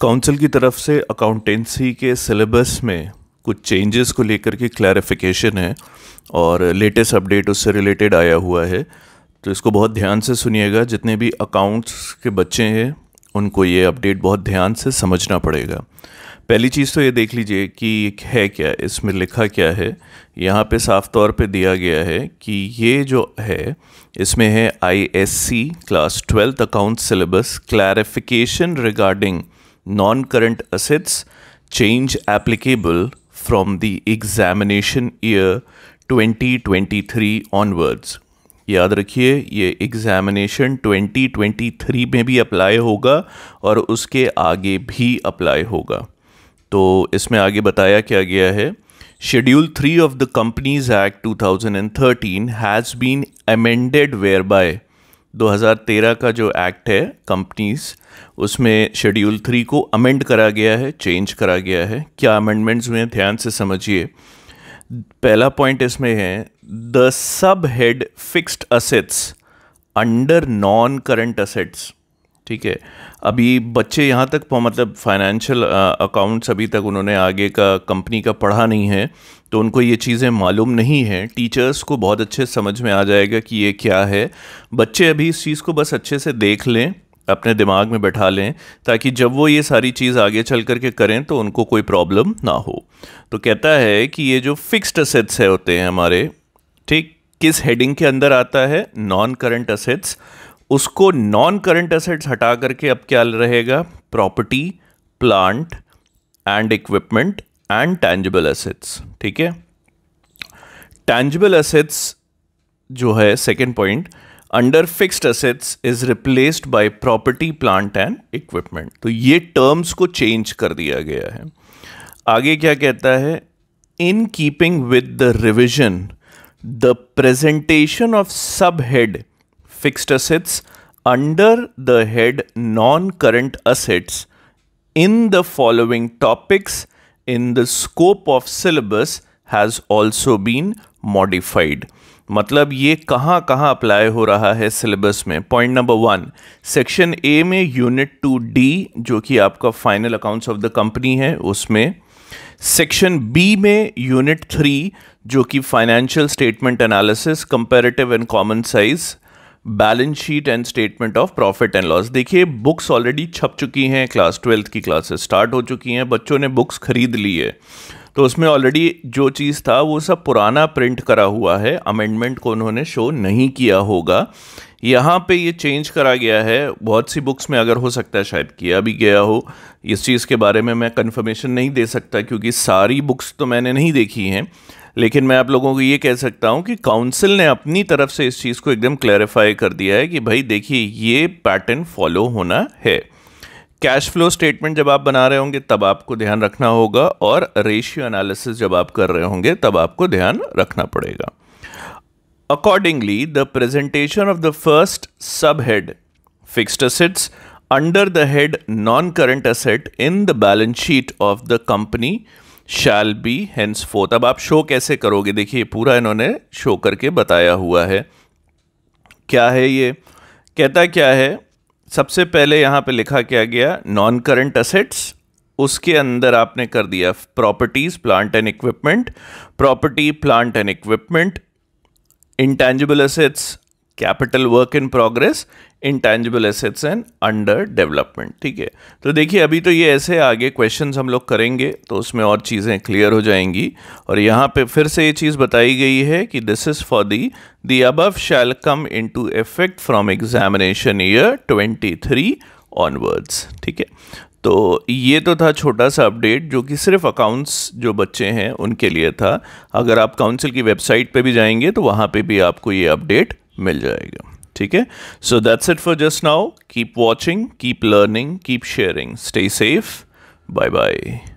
Council की तरफ से अकाउंटेंसी के सिलेबस में कुछ चेंजेस को लेकर के क्लैरिफिकेशन है और लेटेस्ट अपडेट उससे रिलेटेड आया हुआ है तो इसको बहुत ध्यान से सुनिएगा जितने भी अकाउंट्स के बच्चे हैं उनको ये अपडेट बहुत ध्यान से समझना पड़ेगा पहली चीज़ तो ये देख लीजिए कि है क्या इसमें लिखा क्या है यहाँ पे साफ तौर पे दिया गया है कि ये जो है इसमें है ISC class twelfth account syllabus clarification regarding non-current assets change applicable from the examination year 2023 onwards. याद रखिए ये एग्ज़ामिनेशन 2023 में भी अप्लाई होगा और उसके आगे भी अप्लाई होगा तो इसमें आगे बताया क्या गया है schedule three of the companies act 2013 has been amended whereby 2013 का जो एक्ट है कंपनीज उसमें शेड्यूल थ्री को अमेंड करा गया है चेंज करा गया है क्या अमेंडमेंट्स हुए ध्यान से समझिए पहला पॉइंट इसमें है the sub head fixed assets under non current assets ठीक है अभी बच्चे यहाँ तक मतलब फाइनेंशियल अकाउंट्स अभी तक उन्होंने आगे का कंपनी का पढ़ा नहीं है तो उनको ये चीज़ें मालूम नहीं हैं टीचर्स को बहुत अच्छे समझ में आ जाएगा कि ये क्या है बच्चे अभी इस चीज़ को बस अच्छे से देख लें अपने दिमाग में बैठा लें ताकि जब वो ये सारी चीज़ आगे चल करके करें तो उनको कोई प्रॉब्लम ना हो तो कहता है कि ये जो फिक्स्ड असेट्स है होते हैं हमारे ठीक किस हेडिंग के अंदर आता है नॉन करंट असेट्स उसको नॉन करंट एसेट्स हटा करके अब क्या रहेगा property plant and equipment and tangible assets ठीक है टैंजिबल एसेट्स जो है second point under fixed assets is replaced by property plant and equipment तो ये टर्म्स को चेंज कर दिया गया है आगे क्या कहता है in keeping with the revision the presentation of sub head fixed assets under the head non current assets in the following topics in the scope of syllabus has also been modified. मतलब ये कहाँ कहाँ apply हो रहा है syllabus में point number one section A में unit two D जो कि आपका final accounts of the company है उसमें सेक्शन बी में यूनिट थ्री जो कि financial statement analysis comparative and common size balance sheet and statement of profit and loss देखिए बुक्स ऑलरेडी छप चुकी हैं क्लास ट्वेल्थ की क्लासेस स्टार्ट हो चुकी हैं बच्चों ने बुक्स खरीद ली है तो उसमें ऑलरेडी जो चीज़ था वो सब पुराना प्रिंट करा हुआ है अमेंडमेंट को उन्होंने शो नहीं किया होगा यहाँ पे ये चेंज करा गया है बहुत सी बुक्स में अगर हो सकता है शायद किया भी गया हो इस चीज़ के बारे में मैं कंफर्मेशन नहीं दे सकता क्योंकि सारी बुक्स तो मैंने नहीं देखी हैं लेकिन मैं आप लोगों को ये कह सकता हूँ कि काउंसिल ने अपनी तरफ से इस चीज़ को एकदम क्लैरिफाई कर दिया है कि भाई देखिए ये पैटर्न फॉलो होना है कैश फ्लो स्टेटमेंट जब आप बना रहे होंगे तब आपको ध्यान रखना होगा और रेशियो एनालिसिस जब आप कर रहे होंगे तब आपको ध्यान रखना पड़ेगा accordingly the presentation of the first sub head fixed assets under the head non current asset in the balance sheet of the company shall be henceforth अब आप शो कैसे करोगे देखिए पूरा इन्होंने शो करके बताया हुआ है क्या है ये कहता क्या है सबसे पहले यहाँ पे लिखा क्या गया नॉन करंट असेट्स उसके अंदर आपने कर दिया properties plant and equipment property plant and equipment intangible assets capital work in progress tangible assets and under development ठीक है तो देखिए अभी तो ये ऐसे आगे क्वेश्चन हम लोग करेंगे तो उसमें और चीज़ें क्लियर हो जाएंगी और यहाँ पे फिर से ये चीज़ बताई गई है कि this is for the the above shall come into effect from examination year twenty three onwards ठीक है तो ये तो था छोटा सा अपडेट जो कि सिर्फ अकाउंट्स जो बच्चे हैं उनके लिए था अगर आप काउंसिल की वेबसाइट पे भी जाएंगे तो वहाँ पे भी आपको ये अपडेट मिल जाएगा ठीक है so that's it for just now keep watching keep learning keep sharing stay safe bye bye